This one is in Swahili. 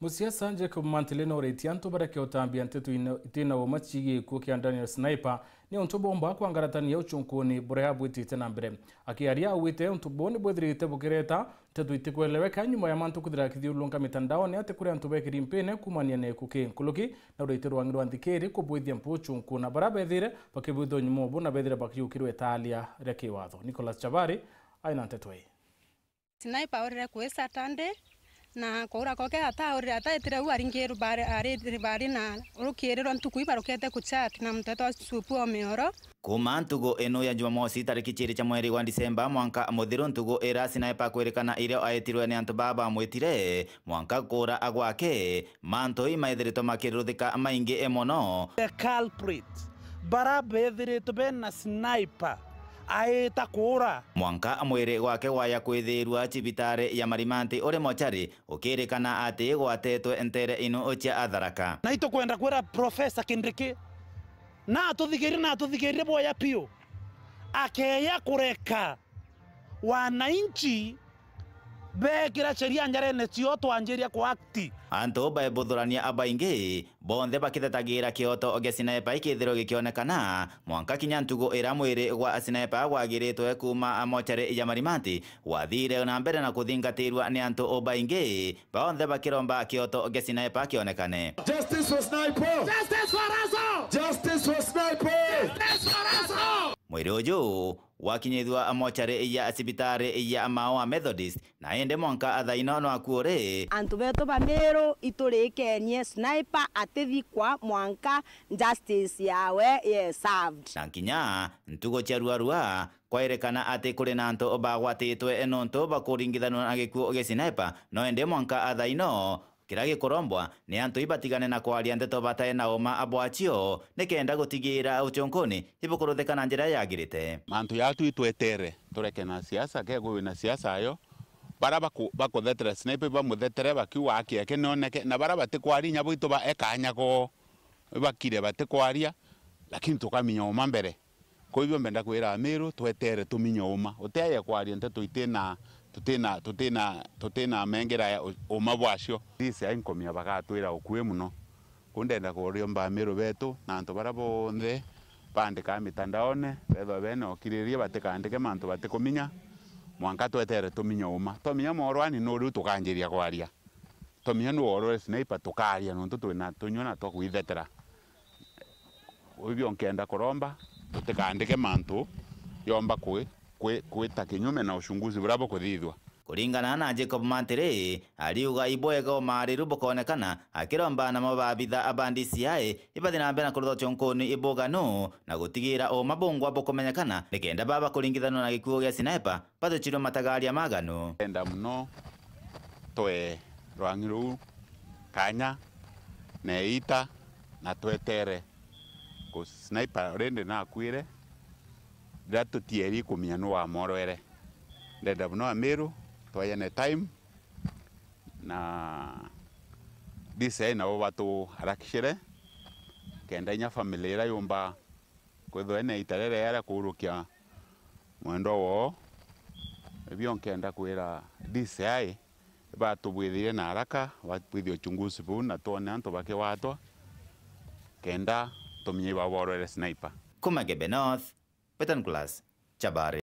musiasa jacob mantelena oretianto bareke otambia nteto itena woma ciigikuo kia daniel sniper ni untu bomba kwangaratania uchunkuni burea bwitite na mbere akiaria awite untu boni bwithirite bukireta nteto itikweleweka nyuma ya mantu kwithira kithiulunga mitandaoni ati kuri antu bekiri mpine kumania na ikuki nkuluki na ureite rwangi rwa nthikiri kubwithia mpu uchunku na bara bethire bakibwithwa nyuma ubu na bethire bakiukirwe talia ria kiwatho nicolas chavari aina nteto ii sniper orire kuisatande na kura koke ata urira ata itira u aringiru bari ari bari na urukiriro ntuku ibarukete kuchat na mtoto supu omioro kuma ntugu eno ya jumamosi tariki chiri cha mweri wa disemba mwanka muthiru ntugu irasi nae pakwirikana irio aitirwe ni antu baba mwitire mwanka kura agwake manto mantu imaithiritwo makiruthika maingi emono the culprit bara bethiritwo bena sniper aita kura mwanka mwiri wake waya kwithirwa cibitari ya marimanti ore mochari ukirikana ati gwatetwe ntere ino cia atharaka na itukwenda kwira profesa kindiki na atuthigiri na atuthigirire boya piu akeya kureka wananchi bekira sheria nyarene cio twanjiria kwa antu baibutherania abaingi bonthe bakithetagira kioto ogia cinepa ikithiro gikionekana mwanka kinya ntugo ira mwiri gwa cinepa gwagiritwe kuma amochere iya marimati wathire na mbere na kuthingatirwa ni antu ubaingi bonthe bakiromba kioto ogia cinepa kionekane Justice for Sniper! Justice for Razo! mwiri uyu wakinyithua amochari iya sibitari iya amao a methodist na indi mwanka athainono akuuri antu betu bamiru iturikenie sniper atithikwa mwanka justice yawe ye served na nkinya ntugo ruarua kwairekana ati kuri na antu bagwatitwe nontu bakuringithanwa na gikuo gia sniper no indi mwanka athaino kä korombwa a gä nä antå ibatigane na kwaria ndeto batae na oma abwatio nä kenda gå tigä ra å cånkånä ibå kå rå thä ka na njä ra yagä rä te mantå yao twitwetere tå reke na ciaca kegå wä na ciaca yo bara bakå thetera snipe bamå thetere bakiuga akä eke noneke na bara batä kwaria nya bwitå ba ekanyagoo bakire batä kwaria lakini tå kaminya å ma mbere koibio mbenda kwä ra mä rå twetere tå minya å ma å teaye kwaria ndeto itä na tutina tutina tutina mengera uma bwacio thisi ainkomia bagatwira ukue muno kundenda mba miru betu na antu bara pande ka mitandaone bethwa bene okiriria batikandike mantu batikuminya mwanka twetere tuminya uma twaminya morwani no ru tukanjiria kwaria twaminya no oro sniper tukaria nuntu twina tunywa na twakwithetera ubio nkenda kuromba tutikandike mantu yomba kwe kwĩta kinyume na ushunguzi buria bukuthithwa kulingana na Jacob mantere aliuga ibwega umariru bukonekana akilomba namo baabitha aba DCI ibathi na mbere na kuruthothio nkuni ibuganu na gutigira uma bungwa bukumenyekana nikenda baba kulingithanio na gikuo gia sniper bathuchirwe matagaria maganu enda muno twe rwangi ruu kanya neita na twetere ku sniper rindi na akuire ndäratå tieri kå minya nä wamorwere ndenda no ameru twayane time na dise nao batå harakicire kenda inya family ä yumba kwithwa ene itarere yara kurukia mwendo woo ebio nkenda kwira DCI batubwithire na haraka batwithie uchunguzi buu na tuone antu bakiwatwa kenda tumenye baborere sniper kuma Gebe North Petan Kulas, Cabare.